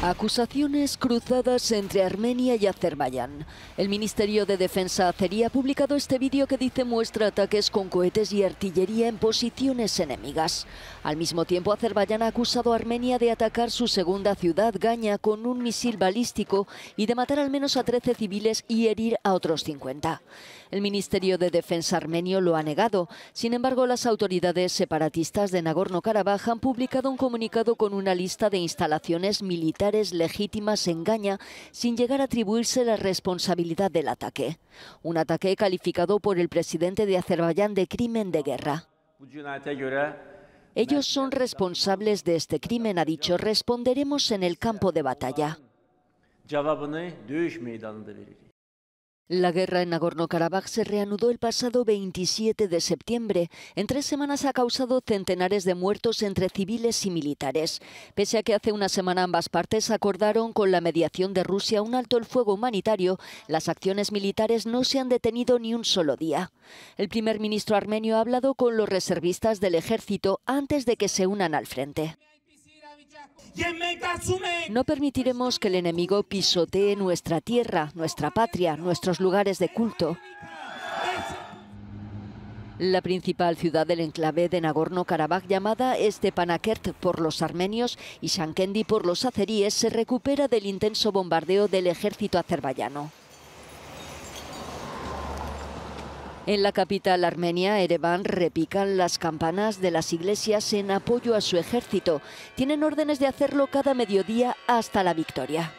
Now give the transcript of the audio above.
Acusaciones cruzadas entre Armenia y Azerbaiyán. El Ministerio de Defensa azerí ha publicado este vídeo que dice muestra ataques con cohetes y artillería en posiciones enemigas. Al mismo tiempo, Azerbaiyán ha acusado a Armenia de atacar su segunda ciudad, Gaña, con un misil balístico y de matar al menos a 13 civiles y herir a otros 50. El Ministerio de Defensa armenio lo ha negado. Sin embargo, las autoridades separatistas de Nagorno-Karabaj han publicado un comunicado con una lista de instalaciones militares legítimas en Gaña, sin llegar a atribuirse la responsabilidad del ataque. Un ataque calificado por el presidente de Azerbaiyán de crimen de guerra. Ellos son responsables de este crimen, ha dicho. Responderemos en el campo de batalla. La guerra en Nagorno-Karabaj se reanudó el pasado 27 de septiembre. En tres semanas ha causado centenares de muertos entre civiles y militares. Pese a que hace una semana ambas partes acordaron con la mediación de Rusia un alto el fuego humanitario, las acciones militares no se han detenido ni un solo día. El primer ministro armenio ha hablado con los reservistas del ejército antes de que se unan al frente. No permitiremos que el enemigo pisotee nuestra tierra, nuestra patria, nuestros lugares de culto. La principal ciudad del enclave de Nagorno-Karabaj, llamada Stepanakert por los armenios y Shankendi por los azeríes, se recupera del intenso bombardeo del ejército azerbaiyano. En la capital armenia, Ereván, repican las campanas de las iglesias en apoyo a su ejército. Tienen órdenes de hacerlo cada mediodía hasta la victoria.